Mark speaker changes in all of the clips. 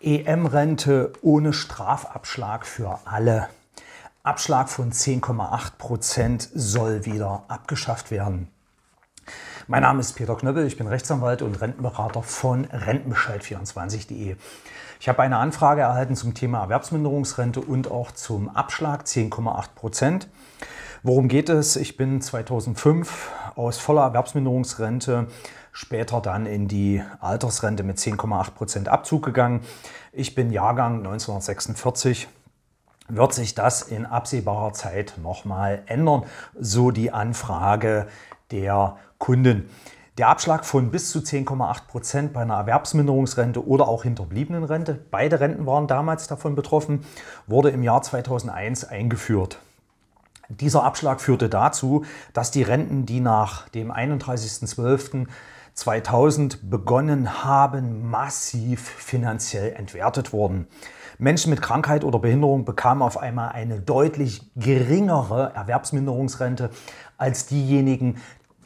Speaker 1: EM-Rente ohne Strafabschlag für alle. Abschlag von 10,8 Prozent soll wieder abgeschafft werden. Mein Name ist Peter Knöppel, ich bin Rechtsanwalt und Rentenberater von rentenbescheid24.de. Ich habe eine Anfrage erhalten zum Thema Erwerbsminderungsrente und auch zum Abschlag 10,8 Prozent. Worum geht es? Ich bin 2005 aus voller Erwerbsminderungsrente später dann in die Altersrente mit 10,8% Abzug gegangen. Ich bin Jahrgang 1946. Wird sich das in absehbarer Zeit nochmal ändern? So die Anfrage der Kunden. Der Abschlag von bis zu 10,8 Prozent bei einer Erwerbsminderungsrente oder auch hinterbliebenen Rente, beide Renten waren damals davon betroffen, wurde im Jahr 2001 eingeführt. Dieser Abschlag führte dazu, dass die Renten, die nach dem 31.12.2000 begonnen haben, massiv finanziell entwertet wurden. Menschen mit Krankheit oder Behinderung bekamen auf einmal eine deutlich geringere Erwerbsminderungsrente als diejenigen,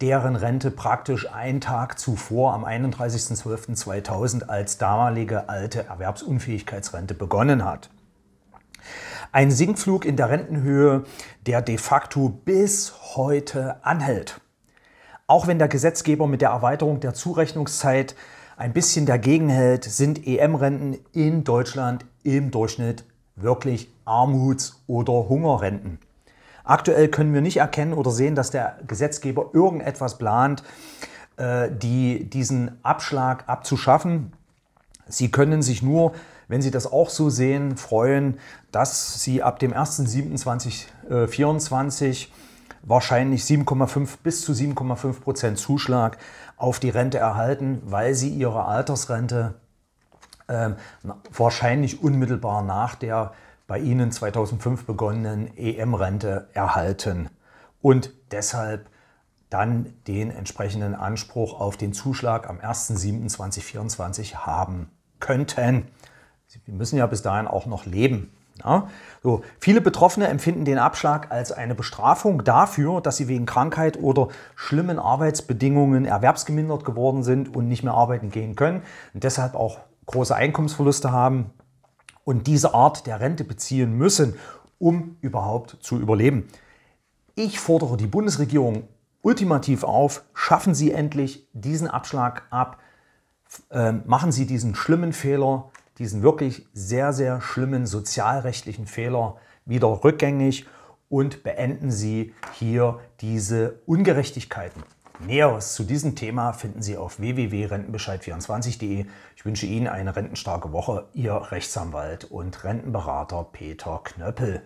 Speaker 1: deren Rente praktisch einen Tag zuvor am 31.12.2000 als damalige alte Erwerbsunfähigkeitsrente begonnen hat. Ein Sinkflug in der Rentenhöhe, der de facto bis heute anhält. Auch wenn der Gesetzgeber mit der Erweiterung der Zurechnungszeit ein bisschen dagegen hält, sind EM-Renten in Deutschland im Durchschnitt wirklich Armuts- oder Hungerrenten. Aktuell können wir nicht erkennen oder sehen, dass der Gesetzgeber irgendetwas plant, äh, die, diesen Abschlag abzuschaffen. Sie können sich nur, wenn Sie das auch so sehen, freuen, dass Sie ab dem 1.7.2024 äh, wahrscheinlich 7,5 bis zu 7,5 Prozent Zuschlag auf die Rente erhalten, weil Sie Ihre Altersrente äh, wahrscheinlich unmittelbar nach der bei Ihnen 2005 begonnenen EM-Rente erhalten und deshalb dann den entsprechenden Anspruch auf den Zuschlag am 1.7.2024 haben könnten. Sie müssen ja bis dahin auch noch leben. Ja? So, viele Betroffene empfinden den Abschlag als eine Bestrafung dafür, dass sie wegen Krankheit oder schlimmen Arbeitsbedingungen erwerbsgemindert geworden sind und nicht mehr arbeiten gehen können und deshalb auch große Einkommensverluste haben und diese Art der Rente beziehen müssen, um überhaupt zu überleben. Ich fordere die Bundesregierung ultimativ auf, schaffen Sie endlich diesen Abschlag ab ähm, machen Sie diesen schlimmen Fehler, diesen wirklich sehr, sehr schlimmen sozialrechtlichen Fehler wieder rückgängig und beenden Sie hier diese Ungerechtigkeiten. Näheres zu diesem Thema finden Sie auf www.rentenbescheid24.de. Ich wünsche Ihnen eine rentenstarke Woche. Ihr Rechtsanwalt und Rentenberater Peter Knöppel.